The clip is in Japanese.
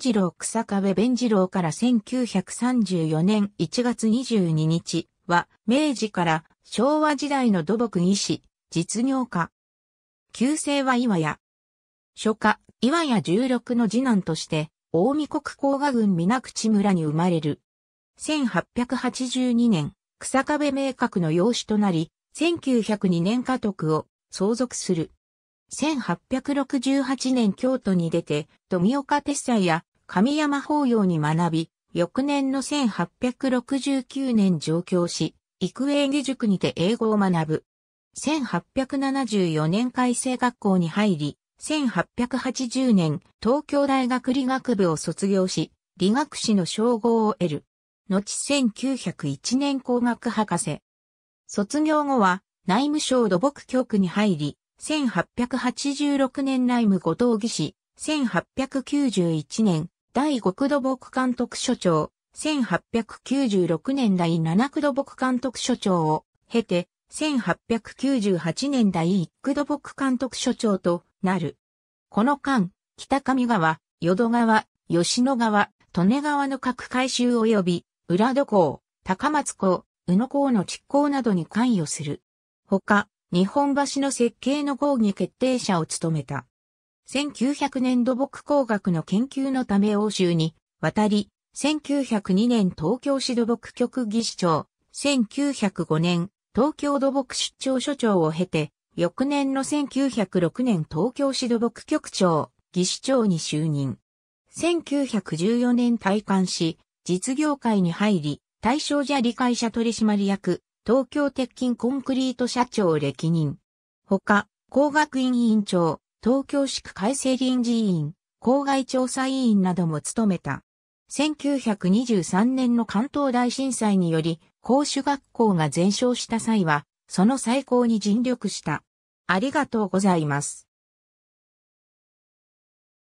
次郎草壁弁次郎から1934年1月22日は、明治から昭和時代の土木医師、実業家。旧姓は岩屋。初夏、岩屋16の次男として、大見国甲賀郡皆口村に生まれる。1882年、草壁明確の養子となり、1902年家督を相続する。1868年京都に出て、富岡鉄斎や神山法要に学び、翌年の1869年上京し、育英義塾にて英語を学ぶ。1874年改正学校に入り、1880年東京大学理学部を卒業し、理学士の称号を得る。後1901年工学博士。卒業後は内務省土木局に入り、1886年内務後藤技師、1891年、第五区土木監督所長、1896年第七区土木監督所長を経て、1898年第一区土木監督所長となる。この間、北上川、淀川、吉野川、利根川の各改修及び、浦戸港、高松港、宇野港の蓄港などに関与する。他、日本橋の設計の合議決定者を務めた。1900年土木工学の研究のため欧州に渡り、1902年東京市土木局技師長、1905年東京土木出張所長を経て、翌年の1906年東京市土木局長、技師長に就任。1914年退官し、実業界に入り、大正砂利会社取締役、東京鉄筋コンクリート社長歴任。他、工学院委員長、東京市区改正臨時委員、郊外調査委員なども務めた。1923年の関東大震災により、公主学校が全焼した際は、その再興に尽力した。ありがとうございます。